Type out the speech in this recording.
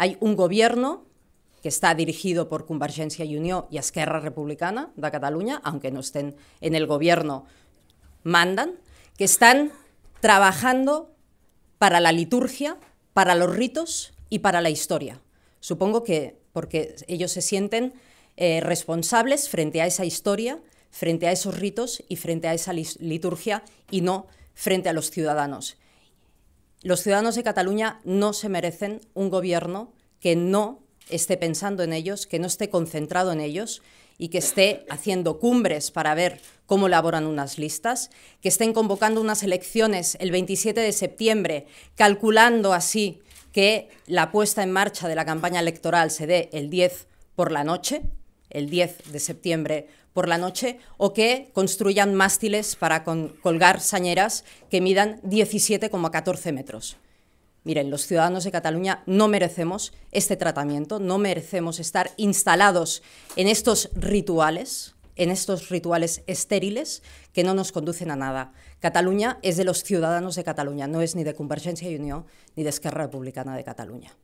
Hay un gobierno que está dirigido por Convergència y Unión y Esquerra Republicana de Cataluña, aunque no estén en el gobierno, mandan, que están trabajando para la liturgia, para los ritos y para la historia. Supongo que porque ellos se sienten eh, responsables frente a esa historia, frente a esos ritos y frente a esa liturgia y no frente a los ciudadanos los ciudadanos de Cataluña no se merecen un gobierno que no esté pensando en ellos, que no esté concentrado en ellos y que esté haciendo cumbres para ver cómo elaboran unas listas, que estén convocando unas elecciones el 27 de septiembre, calculando así que la puesta en marcha de la campaña electoral se dé el 10 por la noche, el 10 de septiembre por la noche o que construyan mástiles para colgar sañeras que midan 17,14 metros. Miren, los ciudadanos de Cataluña no merecemos este tratamiento, no merecemos estar instalados en estos rituales, en estos rituales estériles que no nos conducen a nada. Cataluña es de los ciudadanos de Cataluña, no es ni de Convergencia y Unión ni de Esquerra Republicana de Cataluña.